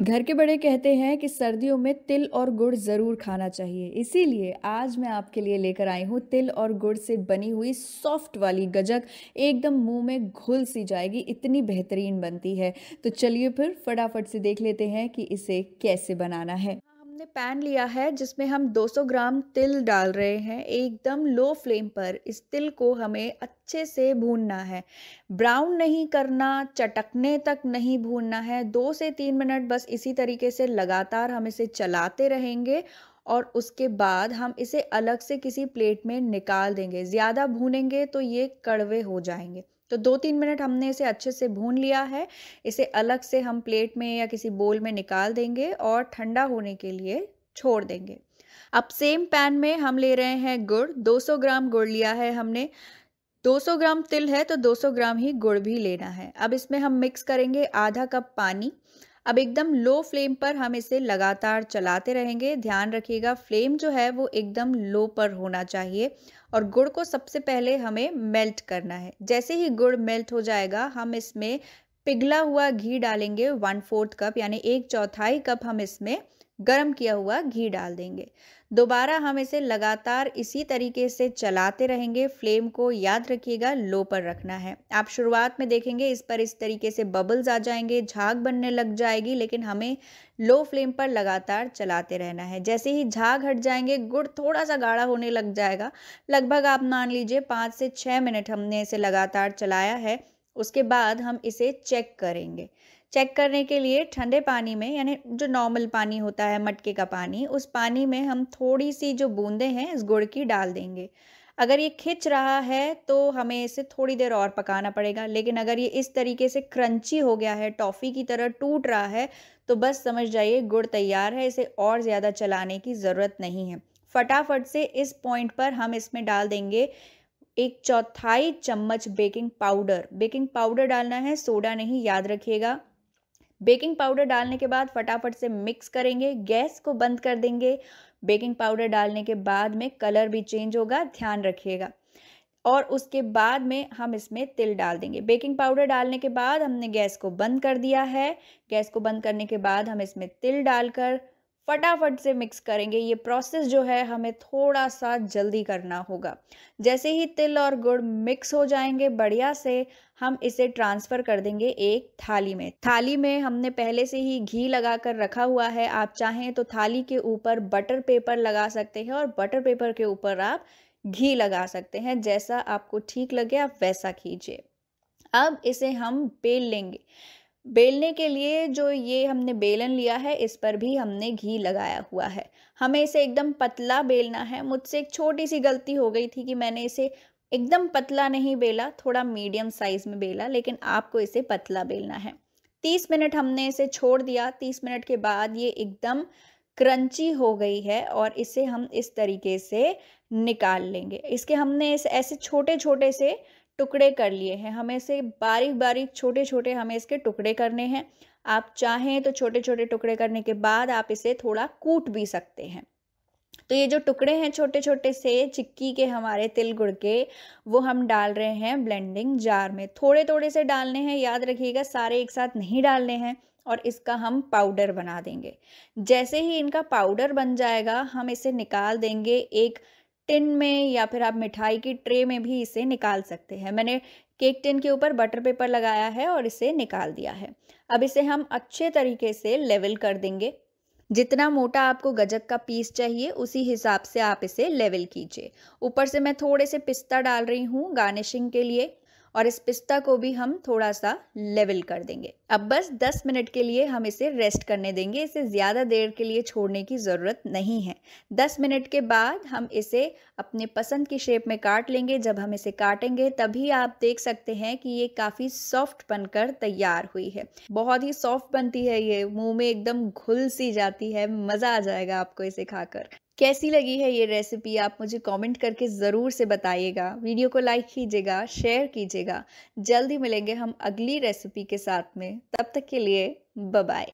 घर के बड़े कहते हैं कि सर्दियों में तिल और गुड़ ज़रूर खाना चाहिए इसीलिए आज मैं आपके लिए लेकर आई हूँ तिल और गुड़ से बनी हुई सॉफ्ट वाली गजक एकदम मुंह में घुल सी जाएगी इतनी बेहतरीन बनती है तो चलिए फिर फटाफट से देख लेते हैं कि इसे कैसे बनाना है हमने पैन लिया है जिसमें हम 200 ग्राम तिल डाल रहे हैं एकदम लो फ्लेम पर इस तिल को हमें अच्छे से भूनना है ब्राउन नहीं करना चटकने तक नहीं भूनना है दो से तीन मिनट बस इसी तरीके से लगातार हम इसे चलाते रहेंगे और उसके बाद हम इसे अलग से किसी प्लेट में निकाल देंगे ज़्यादा भूनेंगे तो ये कड़वे हो जाएंगे तो दो तीन मिनट हमने इसे अच्छे से भून लिया है इसे अलग से हम प्लेट में या किसी बोल में निकाल देंगे और ठंडा होने के लिए छोड़ देंगे अब सेम पैन में हम ले रहे हैं गुड़ 200 ग्राम गुड़ लिया है हमने 200 ग्राम तिल है तो 200 ग्राम ही गुड़ भी लेना है अब इसमें हम मिक्स करेंगे आधा कप पानी अब एकदम लो फ्लेम पर हम इसे लगातार चलाते रहेंगे ध्यान रखिएगा फ्लेम जो है वो एकदम लो पर होना चाहिए और गुड़ को सबसे पहले हमें मेल्ट करना है जैसे ही गुड़ मेल्ट हो जाएगा हम इसमें पिघला हुआ घी डालेंगे वन फोर्थ कप यानी एक चौथाई कप हम इसमें गर्म किया हुआ घी डाल देंगे दोबारा हम इसे लगातार इसी तरीके से चलाते रहेंगे फ्लेम को याद रखिएगा लो पर रखना है आप शुरुआत में देखेंगे इस पर इस तरीके से बबल्स आ जाएंगे झाग बनने लग जाएगी लेकिन हमें लो फ्लेम पर लगातार चलाते रहना है जैसे ही झाग हट जाएंगे गुड़ थोड़ा सा गाढ़ा होने लग जाएगा लगभग आप मान लीजिए पाँच से छः मिनट हमने इसे लगातार चलाया है उसके बाद हम इसे चेक करेंगे चेक करने के लिए ठंडे पानी में यानी जो नॉर्मल पानी होता है मटके का पानी उस पानी में हम थोड़ी सी जो बूंदें हैं इस गुड़ की डाल देंगे अगर ये खिंच रहा है तो हमें इसे थोड़ी देर और पकाना पड़ेगा लेकिन अगर ये इस तरीके से क्रंची हो गया है टॉफ़ी की तरह टूट रहा है तो बस समझ जाइए गुड़ तैयार है इसे और ज़्यादा चलाने की ज़रूरत नहीं है फटाफट से इस पॉइंट पर हम इसमें डाल देंगे एक चौथाई चम्मच बेकिंग पाउडर बेकिंग पाउडर डालना है सोडा नहीं याद रखिएगा बेकिंग पाउडर डालने के बाद फटाफट से मिक्स करेंगे गैस को बंद कर देंगे बेकिंग पाउडर डालने के बाद में कलर भी चेंज होगा ध्यान रखिएगा और उसके बाद में हम इसमें तिल डाल देंगे बेकिंग पाउडर डालने के बाद हमने गैस को बंद कर दिया है गैस को बंद करने के बाद हम इसमें तिल डालकर फटाफट से मिक्स करेंगे ये प्रोसेस जो है हमें थोड़ा सा जल्दी करना होगा जैसे ही तिल और गुड़ मिक्स हो जाएंगे बढ़िया से हम इसे ट्रांसफ़र कर देंगे एक थाली में थाली में हमने पहले से ही घी लगा कर रखा हुआ है आप चाहें तो थाली के ऊपर बटर पेपर लगा सकते हैं और बटर पेपर के ऊपर आप घी लगा सकते हैं जैसा आपको ठीक लगे आप वैसा कीजिए अब इसे हम बेल लेंगे बेलने के लिए जो ये हमने बेलन लिया है इस पर भी हमने घी लगाया हुआ है हमें इसे एकदम पतला बेलना है मुझसे एक छोटी सी गलती हो गई थी कि मैंने इसे एकदम पतला नहीं बेला थोड़ा मीडियम साइज़ में बेला लेकिन आपको इसे पतला बेलना है तीस मिनट हमने इसे छोड़ दिया तीस मिनट के बाद ये एकदम क्रंची हो गई है और इसे हम इस तरीके से निकाल लेंगे इसके हमने इस ऐसे छोटे छोटे से टुकड़े कर लिए हैं हमें इसे बारीक बारीक छोटे छोटे हमें इसके टुकड़े करने हैं आप चाहें तो छोटे छोटे टुकड़े करने के बाद आप इसे थोड़ा कूट भी सकते हैं तो ये जो टुकड़े हैं छोटे छोटे से चिक्की के हमारे तिल गुड़ के वो हम डाल रहे हैं ब्लेंडिंग जार में थोड़े थोड़े से डालने हैं याद रखिएगा सारे एक साथ नहीं डालने हैं और इसका हम पाउडर बना देंगे जैसे ही इनका पाउडर बन जाएगा हम इसे निकाल देंगे एक टिन में या फिर आप मिठाई की ट्रे में भी इसे निकाल सकते हैं मैंने केक टिन के ऊपर बटर पेपर लगाया है और इसे निकाल दिया है अब इसे हम अच्छे तरीके से लेवल कर देंगे जितना मोटा आपको गजक का पीस चाहिए उसी हिसाब से आप इसे लेवल कीजिए ऊपर से मैं थोड़े से पिस्ता डाल रही हूँ गार्निशिंग के लिए और इस पिस्ता को भी हम थोड़ा सा लेवल कर देंगे अब बस 10 मिनट के लिए हम इसे रेस्ट करने देंगे इसे ज़्यादा देर के लिए छोड़ने की ज़रूरत नहीं है 10 मिनट के बाद हम इसे अपने पसंद की शेप में काट लेंगे जब हम इसे काटेंगे तभी आप देख सकते हैं कि ये काफ़ी सॉफ्ट बनकर तैयार हुई है बहुत ही सॉफ्ट बनती है ये मुँह में एकदम घुल सी जाती है मज़ा आ जाएगा आपको इसे खाकर कैसी लगी है ये रेसिपी आप मुझे कमेंट करके ज़रूर से बताइएगा वीडियो को लाइक कीजिएगा शेयर कीजिएगा जल्दी मिलेंगे हम अगली रेसिपी के साथ में तब तक के लिए बाय